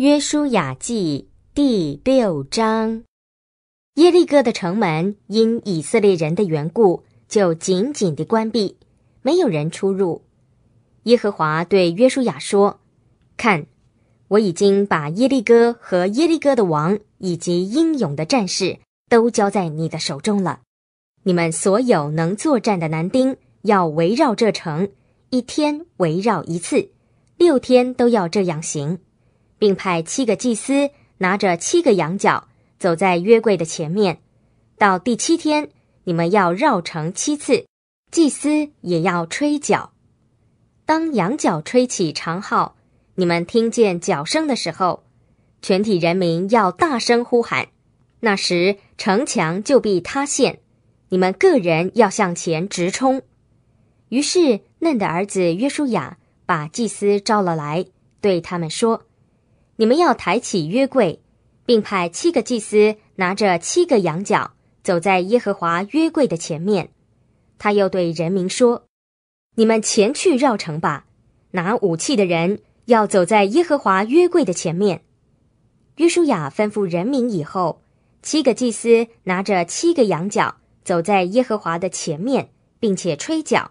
约书亚记第六章，耶利哥的城门因以色列人的缘故，就紧紧的关闭，没有人出入。耶和华对约书亚说：“看，我已经把耶利哥和耶利哥的王以及英勇的战士都交在你的手中了。你们所有能作战的男丁，要围绕这城，一天围绕一次，六天都要这样行。”并派七个祭司拿着七个羊角，走在约柜的前面。到第七天，你们要绕城七次，祭司也要吹角。当羊角吹起长号，你们听见角声的时候，全体人民要大声呼喊。那时城墙就必塌陷。你们个人要向前直冲。于是嫩的儿子约书亚把祭司招了来，对他们说。你们要抬起约柜，并派七个祭司拿着七个羊角，走在耶和华约柜的前面。他又对人民说：“你们前去绕城吧。拿武器的人要走在耶和华约柜的前面。”约书亚吩咐人民以后，七个祭司拿着七个羊角，走在耶和华的前面，并且吹角。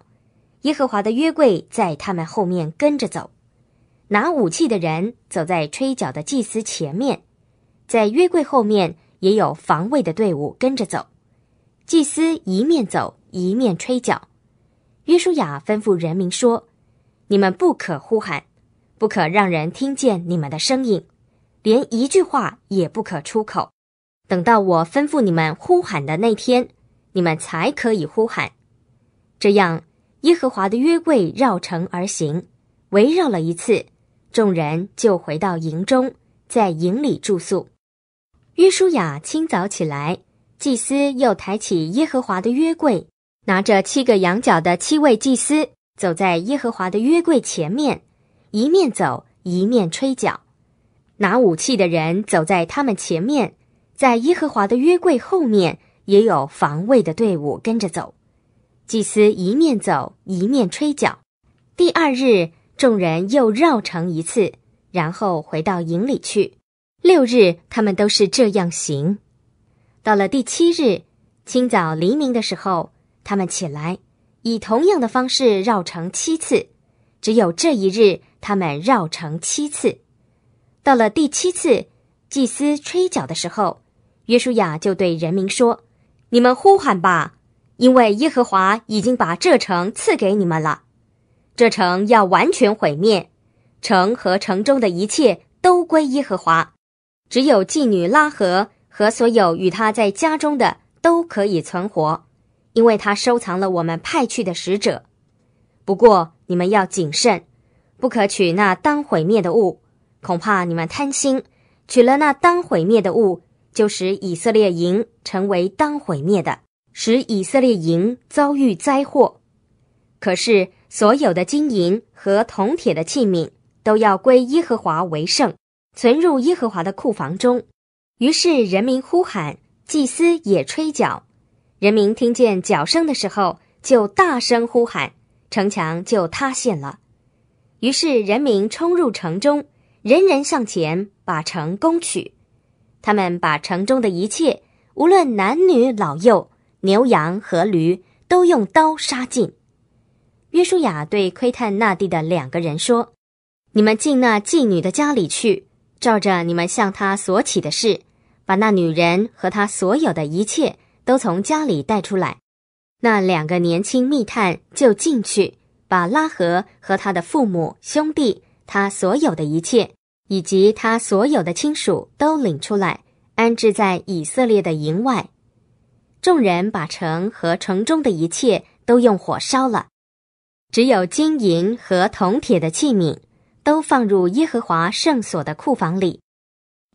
耶和华的约柜在他们后面跟着走。拿武器的人走在吹角的祭司前面，在约柜后面也有防卫的队伍跟着走。祭司一面走一面吹角。约书亚吩咐人民说：“你们不可呼喊，不可让人听见你们的声音，连一句话也不可出口。等到我吩咐你们呼喊的那天，你们才可以呼喊。”这样，耶和华的约柜绕城而行，围绕了一次。众人就回到营中，在营里住宿。约书亚清早起来，祭司又抬起耶和华的约柜，拿着七个羊角的七位祭司走在耶和华的约柜前面，一面走一面吹角。拿武器的人走在他们前面，在耶和华的约柜后面也有防卫的队伍跟着走。祭司一面走一面吹角。第二日。众人又绕城一次，然后回到营里去。六日，他们都是这样行。到了第七日，清早黎明的时候，他们起来，以同样的方式绕城七次。只有这一日，他们绕城七次。到了第七次，祭司吹角的时候，约书亚就对人民说：“你们呼喊吧，因为耶和华已经把这城赐给你们了。”这城要完全毁灭，城和城中的一切都归耶和华。只有妓女拉合和所有与他在家中的都可以存活，因为他收藏了我们派去的使者。不过你们要谨慎，不可取那当毁灭的物。恐怕你们贪心，取了那当毁灭的物，就使以色列营成为当毁灭的，使以色列营遭遇灾祸。可是，所有的金银和铜铁的器皿都要归耶和华为圣，存入耶和华的库房中。于是，人民呼喊，祭司也吹角。人民听见角声的时候，就大声呼喊，城墙就塌陷了。于是，人民冲入城中，人人向前，把城攻取。他们把城中的一切，无论男女老幼、牛羊和驴，都用刀杀尽。约书亚对窥探那地的两个人说：“你们进那妓女的家里去，照着你们向她所起的事，把那女人和她所有的一切都从家里带出来。”那两个年轻密探就进去，把拉合和他的父母、兄弟、他所有的一切以及他所有的亲属都领出来，安置在以色列的营外。众人把城和城中的一切都用火烧了。只有金银和铜铁的器皿都放入耶和华圣所的库房里。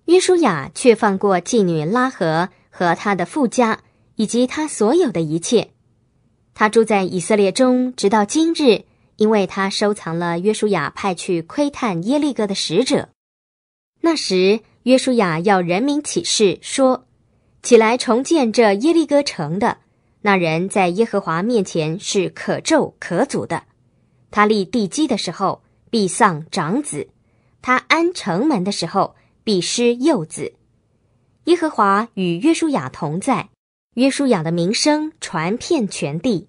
约书亚却放过妓女拉合和他的富家以及他所有的一切。他住在以色列中直到今日，因为他收藏了约书亚派去窥探耶利哥的使者。那时约书亚要人民起誓说：“起来重建这耶利哥城的。”那人在耶和华面前是可咒可诅的，他立地基的时候必丧长子，他安城门的时候必失幼子。耶和华与约书亚同在，约书亚的名声传遍全地。